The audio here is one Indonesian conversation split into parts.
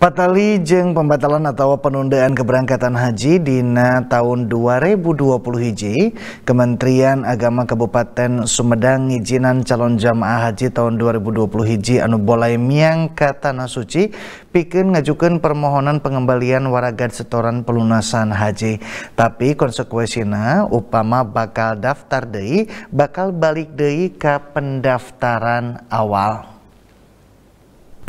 Patali jeng pembatalan atau penundaan keberangkatan haji dina tahun 2020 hiji, Kementerian Agama Kabupaten Sumedang ngijinan calon jamaah haji tahun 2020 hiji anu boleh ke tanah suci pikin ngajukan permohonan pengembalian waragan setoran pelunasan haji. Tapi konsekuensinya upama bakal daftar dei bakal balik dei ke pendaftaran awal.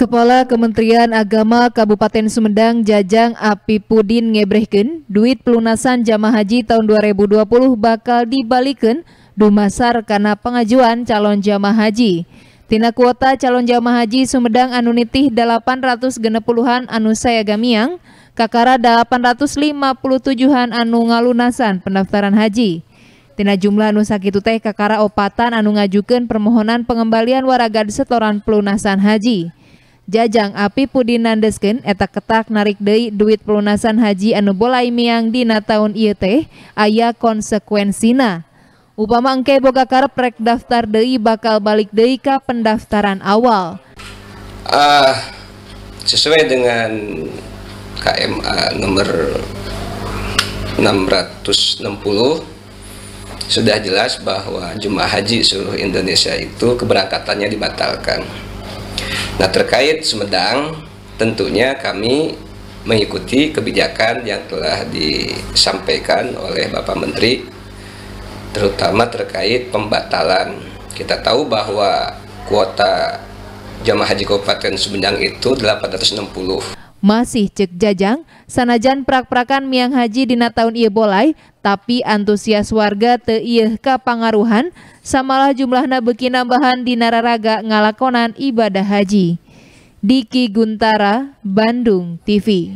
Kepala Kementerian Agama Kabupaten Sumedang Jajang Api Pudin, ngebrehken duit pelunasan jamaah haji tahun 2020 bakal dibalikin dumasar karena pengajuan calon jamaah haji. Tina kuota calon jamaah haji Sumedang anunitih 800 genepuluhan anu anu gamiang, kakara 857-an anu ngalunasan pendaftaran haji. Tina jumlah anu sakitu teh kakara opatan anu ngajukan permohonan pengembalian waragad setoran pelunasan haji. Jajang api pudinandesken eta ketak narik Dei duit pelunasan haji anu bolai miang Dina tahun I teh aya konsekuensina upama engke boga karep rek daftar Dei bakal balik Dei ka pendaftaran awal uh, sesuai dengan KMA nomor 660 sudah jelas bahwa jemaah haji seluruh Indonesia itu keberangkatannya dibatalkan. Nah terkait Sumedang tentunya kami mengikuti kebijakan yang telah disampaikan oleh Bapak Menteri terutama terkait pembatalan. Kita tahu bahwa kuota jamaah haji Kabupaten Sumedang itu 860 masih cek jajang, sanajan prak-prakan miang haji dina tahun iya bolai, tapi antusias warga te iya ka pangaruhan, samalah jumlahna beki nambahan dina raraga ngalakonan ibadah haji. Diki Guntara, Bandung TV